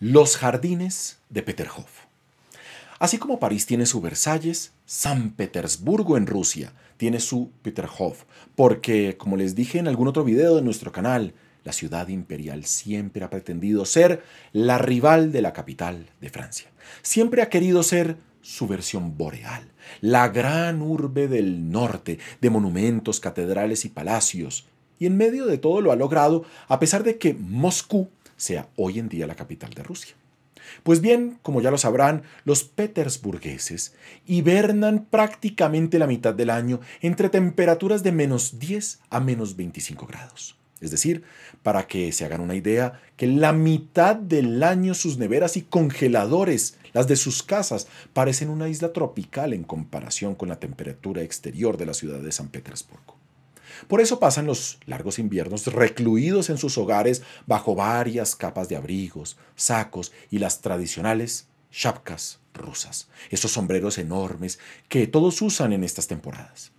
Los jardines de Peterhof. Así como París tiene su Versalles, San Petersburgo en Rusia tiene su Peterhof, porque, como les dije en algún otro video de nuestro canal, la ciudad imperial siempre ha pretendido ser la rival de la capital de Francia. Siempre ha querido ser su versión boreal, la gran urbe del norte, de monumentos, catedrales y palacios. Y en medio de todo lo ha logrado, a pesar de que Moscú sea hoy en día la capital de Rusia. Pues bien, como ya lo sabrán, los petersburgueses hibernan prácticamente la mitad del año entre temperaturas de menos 10 a menos 25 grados. Es decir, para que se hagan una idea, que la mitad del año sus neveras y congeladores, las de sus casas, parecen una isla tropical en comparación con la temperatura exterior de la ciudad de San Petersburgo. Por eso pasan los largos inviernos recluidos en sus hogares bajo varias capas de abrigos, sacos y las tradicionales chapcas rusas, esos sombreros enormes que todos usan en estas temporadas.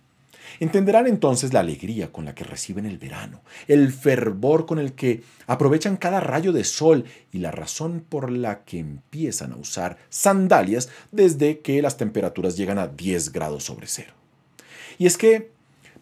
Entenderán entonces la alegría con la que reciben el verano, el fervor con el que aprovechan cada rayo de sol y la razón por la que empiezan a usar sandalias desde que las temperaturas llegan a 10 grados sobre cero. Y es que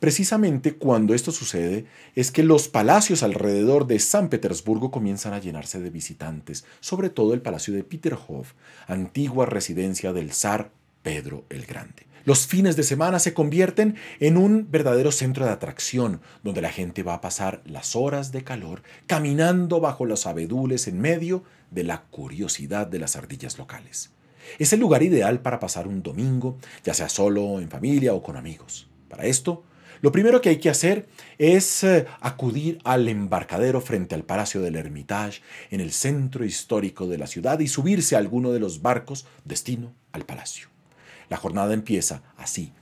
Precisamente cuando esto sucede es que los palacios alrededor de San Petersburgo comienzan a llenarse de visitantes, sobre todo el palacio de Peterhof, antigua residencia del zar Pedro el Grande. Los fines de semana se convierten en un verdadero centro de atracción, donde la gente va a pasar las horas de calor caminando bajo los abedules en medio de la curiosidad de las ardillas locales. Es el lugar ideal para pasar un domingo, ya sea solo, en familia o con amigos. Para esto, lo primero que hay que hacer es eh, acudir al embarcadero frente al Palacio del Hermitage, en el centro histórico de la ciudad, y subirse a alguno de los barcos destino al palacio. La jornada empieza así,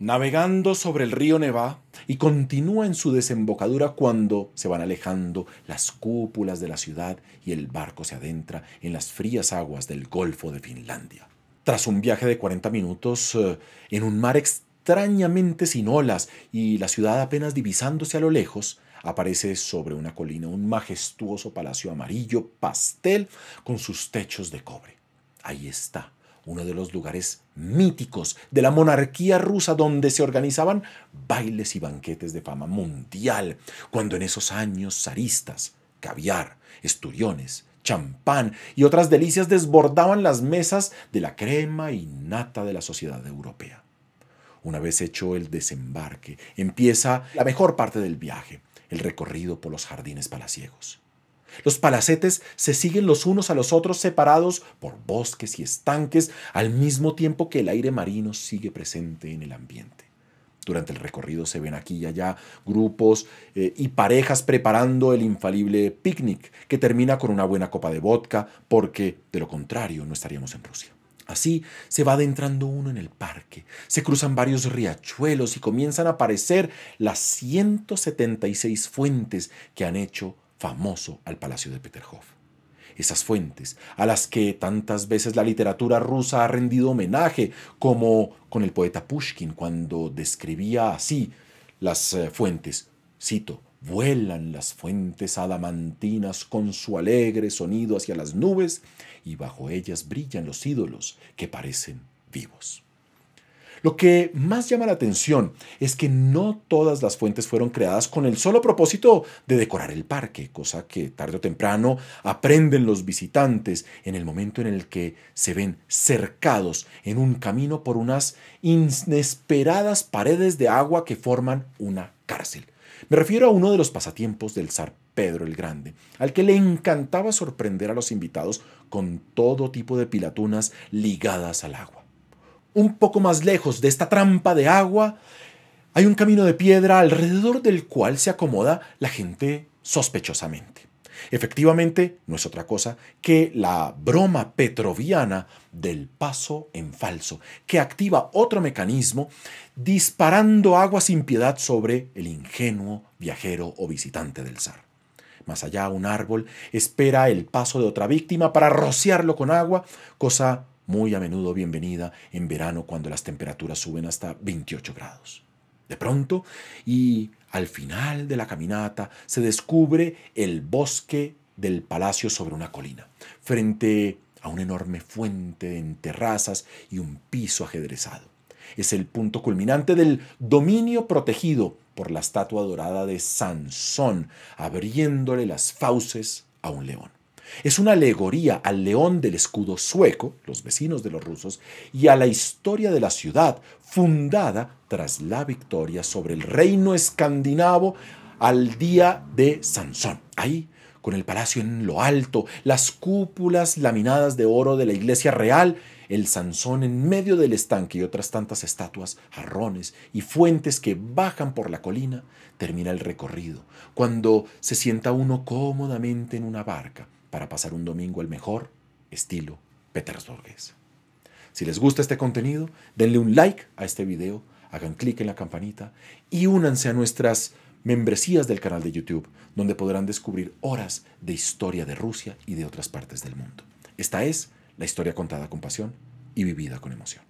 navegando sobre el río Neva y continúa en su desembocadura cuando se van alejando las cúpulas de la ciudad y el barco se adentra en las frías aguas del Golfo de Finlandia. Tras un viaje de 40 minutos eh, en un mar extrañamente sin olas y la ciudad apenas divisándose a lo lejos, aparece sobre una colina un majestuoso palacio amarillo pastel con sus techos de cobre. Ahí está uno de los lugares míticos de la monarquía rusa donde se organizaban bailes y banquetes de fama mundial, cuando en esos años zaristas, caviar, esturiones, champán y otras delicias desbordaban las mesas de la crema y nata de la sociedad europea. Una vez hecho el desembarque, empieza la mejor parte del viaje, el recorrido por los jardines palaciegos. Los palacetes se siguen los unos a los otros separados por bosques y estanques, al mismo tiempo que el aire marino sigue presente en el ambiente. Durante el recorrido se ven aquí y allá grupos eh, y parejas preparando el infalible picnic, que termina con una buena copa de vodka, porque de lo contrario no estaríamos en Rusia. Así se va adentrando uno en el parque, se cruzan varios riachuelos y comienzan a aparecer las 176 fuentes que han hecho famoso al Palacio de Peterhof. Esas fuentes a las que tantas veces la literatura rusa ha rendido homenaje, como con el poeta Pushkin cuando describía así las eh, fuentes, cito, Vuelan las fuentes adamantinas con su alegre sonido hacia las nubes y bajo ellas brillan los ídolos que parecen vivos. Lo que más llama la atención es que no todas las fuentes fueron creadas con el solo propósito de decorar el parque, cosa que tarde o temprano aprenden los visitantes en el momento en el que se ven cercados en un camino por unas inesperadas paredes de agua que forman una cárcel. Me refiero a uno de los pasatiempos del zar Pedro el Grande, al que le encantaba sorprender a los invitados con todo tipo de pilatunas ligadas al agua. Un poco más lejos de esta trampa de agua hay un camino de piedra alrededor del cual se acomoda la gente sospechosamente. Efectivamente, no es otra cosa que la broma petroviana del paso en falso, que activa otro mecanismo disparando agua sin piedad sobre el ingenuo viajero o visitante del zar. Más allá, un árbol espera el paso de otra víctima para rociarlo con agua, cosa muy a menudo bienvenida en verano cuando las temperaturas suben hasta 28 grados. De pronto, y al final de la caminata, se descubre el bosque del palacio sobre una colina, frente a una enorme fuente en terrazas y un piso ajedrezado. Es el punto culminante del dominio protegido por la estatua dorada de Sansón, abriéndole las fauces a un león. Es una alegoría al león del escudo sueco, los vecinos de los rusos, y a la historia de la ciudad fundada tras la victoria sobre el reino escandinavo al día de Sansón. Ahí, con el palacio en lo alto, las cúpulas laminadas de oro de la iglesia real, el Sansón en medio del estanque y otras tantas estatuas, jarrones y fuentes que bajan por la colina, termina el recorrido, cuando se sienta uno cómodamente en una barca para pasar un domingo al mejor estilo petersburgués. Si les gusta este contenido, denle un like a este video, hagan clic en la campanita y únanse a nuestras membresías del canal de YouTube, donde podrán descubrir horas de historia de Rusia y de otras partes del mundo. Esta es la historia contada con pasión y vivida con emoción.